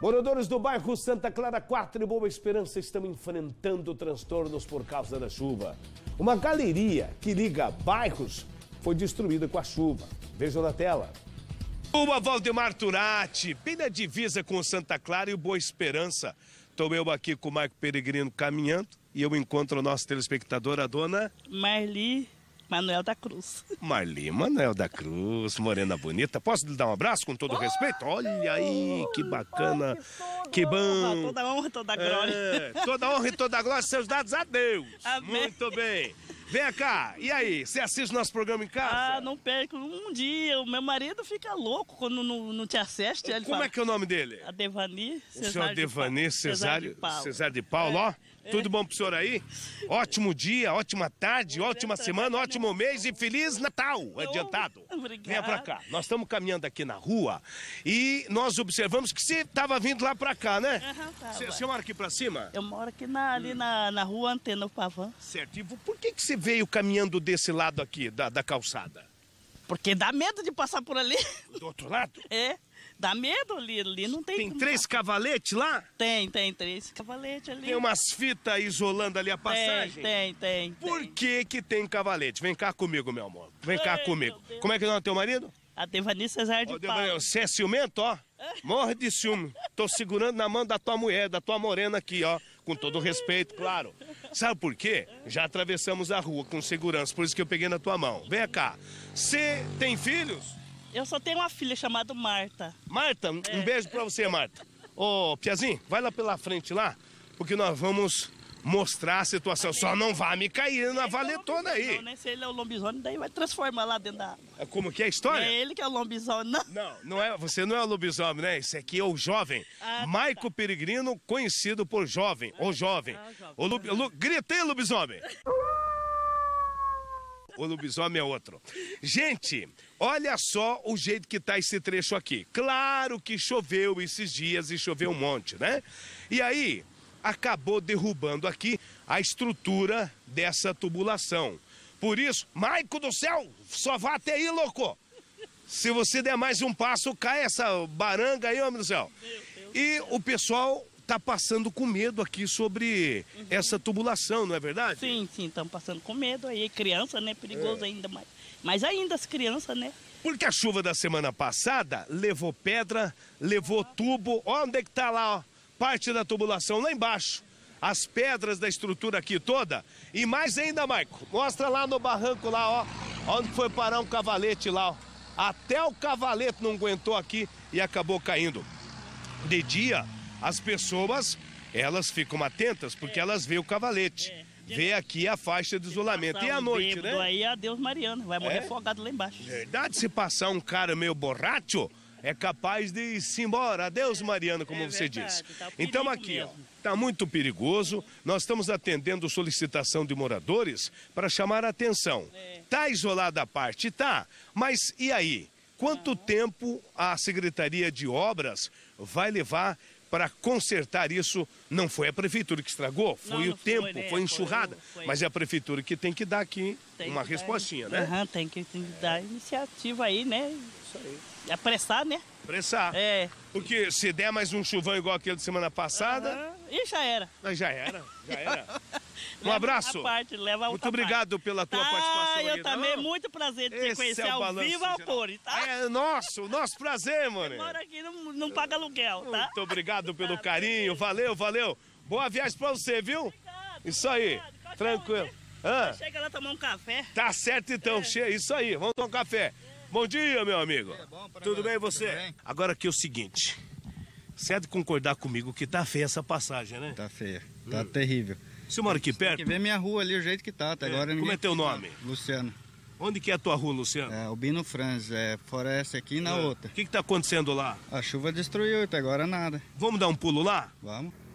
Moradores do bairro Santa Clara 4 e Boa Esperança estão enfrentando transtornos por causa da chuva. Uma galeria que liga bairros foi destruída com a chuva. Vejam na tela. Rua Valdemar Turati, bem na divisa com Santa Clara e Boa Esperança. Estou eu aqui com o Marco Peregrino caminhando e eu encontro o nosso telespectador, a dona... Marli Manuel da Cruz. Marli Manuel da Cruz, morena bonita. Posso lhe dar um abraço com todo oh, respeito? Olha aí, que bacana. que, bando. Toda honra, e toda glória. É, toda honra e toda glória, seus dados a Deus. Amém. Muito bem. Vem cá, e aí, você assiste nosso programa em casa? Ah, não perco um dia. O meu marido fica louco quando não, não te assiste. Ele Como fala, é que é o nome dele? A Devani Cesar O senhor de Devani Cesário de Paulo, Cesário de Paulo é. ó. Tudo bom pro senhor aí? Ótimo dia, ótima tarde, ótima semana, ótimo mês e feliz Natal adiantado. Venha pra cá. Nós estamos caminhando aqui na rua e nós observamos que você estava vindo lá pra cá, né? Você uhum, mora aqui pra cima? Eu moro aqui na, ali hum. na, na rua Antena Pavão. Certo. E por que você veio caminhando desse lado aqui, da, da calçada? Porque dá medo de passar por ali. Do outro lado? É. Dá medo ali, ali não tem. Tem como... três cavaletes lá? Tem, tem três cavaletes ali. Tem umas fitas isolando ali a passagem? Tem, tem, tem. Por tem. que que tem cavalete? Vem cá comigo, meu amor. Vem cá comigo. Como é que é teu marido? A Devani Cesar de oh, Você é ciumento, ó? Morre de ciúme. Tô segurando na mão da tua mulher, da tua morena aqui, ó. Com todo respeito, claro. Sabe por quê? Já atravessamos a rua com segurança, por isso que eu peguei na tua mão. Vem cá. Você tem filhos? Eu só tenho uma filha chamada Marta. Marta, é. um beijo para você, Marta. Ô, oh, Piazinho, vai lá pela frente lá, porque nós vamos mostrar a situação. Só não vá me cair na é é valetona aí. Não, né? Se ele é o lobisomem, daí vai transformar lá dentro da água. É, como que é a história? é ele que é o lobisomem, não. Não, não é, você não é o lobisomem, né? Esse aqui é o jovem. Ah, tá, tá. Maico tá. Peregrino, conhecido por jovem, ah, ou jovem. Ah, jovem. O, lo, lo, gritei lobisomem o lobisomem é outro. Gente, olha só o jeito que tá esse trecho aqui. Claro que choveu esses dias e choveu um monte, né? E aí, acabou derrubando aqui a estrutura dessa tubulação. Por isso, Maico do céu, só vá até aí, louco! Se você der mais um passo, cai essa baranga aí, homem do céu. E o pessoal está passando com medo aqui sobre uhum. essa tubulação, não é verdade? Sim, sim, estamos passando com medo. Aí criança, né? Perigoso é. ainda mais. Mas ainda as crianças, né? Porque a chuva da semana passada levou pedra, levou tubo. Olha onde é que está lá, ó? Parte da tubulação lá embaixo. As pedras da estrutura aqui toda. E mais ainda, Maico, mostra lá no barranco lá, ó. Onde foi parar um cavalete lá, ó. Até o cavalete não aguentou aqui e acabou caindo. De dia, as pessoas elas ficam atentas porque é. elas veem o cavalete. É. Vê aqui a faixa de isolamento. E à um noite, né? Aí adeus Mariano, vai morrer é? afogado lá embaixo. Verdade, se passar um cara meio borracho, é capaz de ir-se embora. Adeus é. Mariano, como é você disse. Tá então aqui, mesmo. ó, está muito perigoso. Nós estamos atendendo solicitação de moradores para chamar a atenção. Está é. isolada a parte? Tá. Mas e aí? Quanto tempo a Secretaria de Obras vai levar para consertar isso. Não foi a prefeitura que estragou, foi não, o tempo, foi, né? foi enxurrada. Foi, foi. Mas é a prefeitura que tem que dar aqui tem uma respostinha, dar, né? Uhum, tem, que, tem dar iniciativa aí, né? Isso aí. Apressar, né? Apressar. É. Porque se der mais um chuvão igual aquele de semana passada. Uhum e já era. Não, já era, já era. um abraço. Parte, muito obrigado pela tua tá, participação. Eu tá também, Não? muito prazer de Esse te é conhecer é ao vivo ao tá? É nosso, nosso prazer, mano. Mora aqui, não, não paga aluguel, tá? Muito obrigado pelo tá, carinho, valeu, valeu. Boa viagem pra você, viu? Obrigado, Isso aí, obrigado. É tranquilo. Ah. Chega lá tomar um café. Tá certo então, é. isso aí, vamos tomar um café. É. Bom dia, meu amigo. É, Tudo bem você? Tudo bem. Agora aqui é o seguinte. Você há de concordar comigo que tá feia essa passagem, né? Tá feia. Tá hum. terrível. Você mora aqui perto? Tem que ver minha rua ali, o jeito que tá. Até tá? é. agora Como é teu nome? Luciano. Onde que é a tua rua, Luciano? É, Albino Franz, é, fora essa aqui e na é. outra. O que que tá acontecendo lá? A chuva destruiu, até tá agora nada. Vamos dar um pulo lá? Vamos.